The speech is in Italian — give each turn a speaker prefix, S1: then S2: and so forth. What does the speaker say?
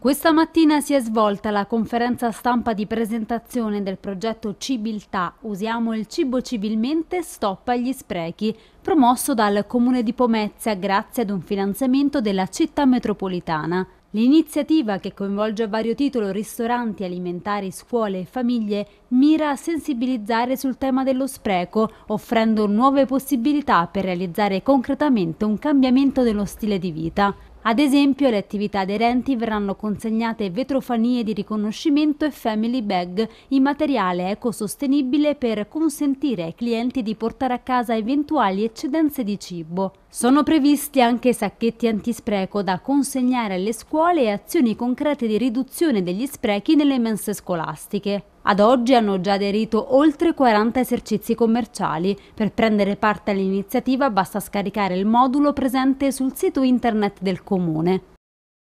S1: Questa mattina si è svolta la conferenza stampa di presentazione del progetto Cibiltà, Usiamo il cibo civilmente, stop agli sprechi, promosso dal Comune di Pomezia grazie ad un finanziamento della città metropolitana. L'iniziativa, che coinvolge a vario titolo ristoranti, alimentari, scuole e famiglie, mira a sensibilizzare sul tema dello spreco, offrendo nuove possibilità per realizzare concretamente un cambiamento dello stile di vita. Ad esempio, alle attività aderenti verranno consegnate vetrofanie di riconoscimento e family bag in materiale ecosostenibile per consentire ai clienti di portare a casa eventuali eccedenze di cibo. Sono previsti anche sacchetti antispreco da consegnare alle scuole e azioni concrete di riduzione degli sprechi nelle mense scolastiche. Ad oggi hanno già aderito oltre 40 esercizi commerciali. Per prendere parte all'iniziativa basta scaricare il modulo presente sul sito internet del comune.